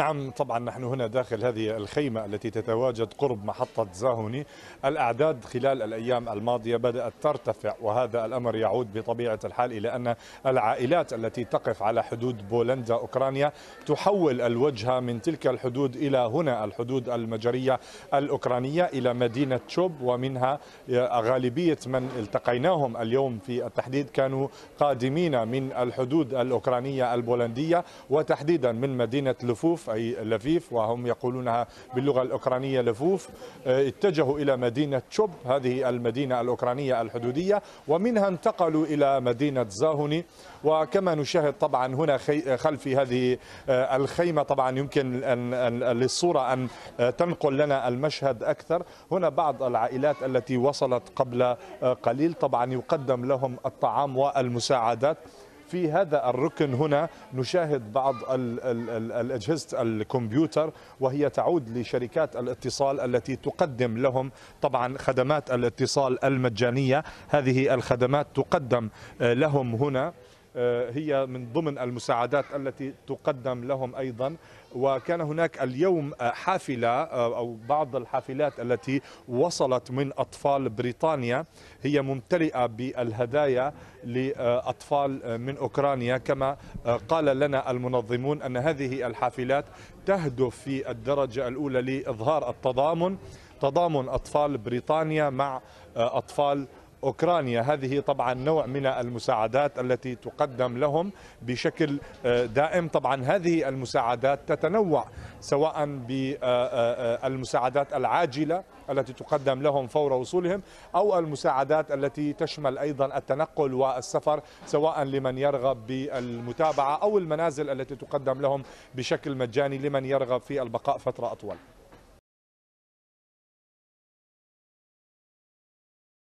نعم طبعا نحن هنا داخل هذه الخيمة التي تتواجد قرب محطة زاهوني الأعداد خلال الأيام الماضية بدأت ترتفع وهذا الأمر يعود بطبيعة الحال إلى أن العائلات التي تقف على حدود بولندا أوكرانيا تحول الوجهة من تلك الحدود إلى هنا الحدود المجرية الأوكرانية إلى مدينة تشوب ومنها غالبية من التقيناهم اليوم في التحديد كانوا قادمين من الحدود الأوكرانية البولندية وتحديدا من مدينة لفوف أي لفيف وهم يقولونها باللغة الأوكرانية لفوف آه، اتجهوا إلى مدينة تشوب هذه المدينة الأوكرانية الحدودية ومنها انتقلوا إلى مدينة زاهوني وكما نشاهد طبعا هنا خلفي هذه آه، الخيمة طبعا يمكن أن للصورة أن آه، تنقل لنا المشهد أكثر هنا بعض العائلات التي وصلت قبل قليل طبعا يقدم لهم الطعام والمساعدات في هذا الركن هنا نشاهد بعض الأجهزة الكمبيوتر وهي تعود لشركات الاتصال التي تقدم لهم طبعا خدمات الاتصال المجانية هذه الخدمات تقدم آه، لهم هنا آه، هي من ضمن المساعدات التي تقدم لهم ايضا وكان هناك اليوم حافله آه، او بعض الحافلات التي وصلت من اطفال بريطانيا هي ممتلئه بالهدايا لاطفال آه، من اوكرانيا كما قال لنا المنظمون ان هذه الحافلات تهدف في الدرجه الاولى لاظهار التضامن تضامن اطفال بريطانيا مع اطفال أوكرانيا هذه طبعا نوع من المساعدات التي تقدم لهم بشكل آه، دائم طبعا هذه المساعدات تتنوع سواء بالمساعدات آه، آه، العاجلة التي تقدم لهم فور وصولهم أو المساعدات التي تشمل أيضا التنقل والسفر سواء لمن يرغب بالمتابعة أو المنازل التي تقدم لهم بشكل مجاني لمن يرغب في البقاء فترة أطول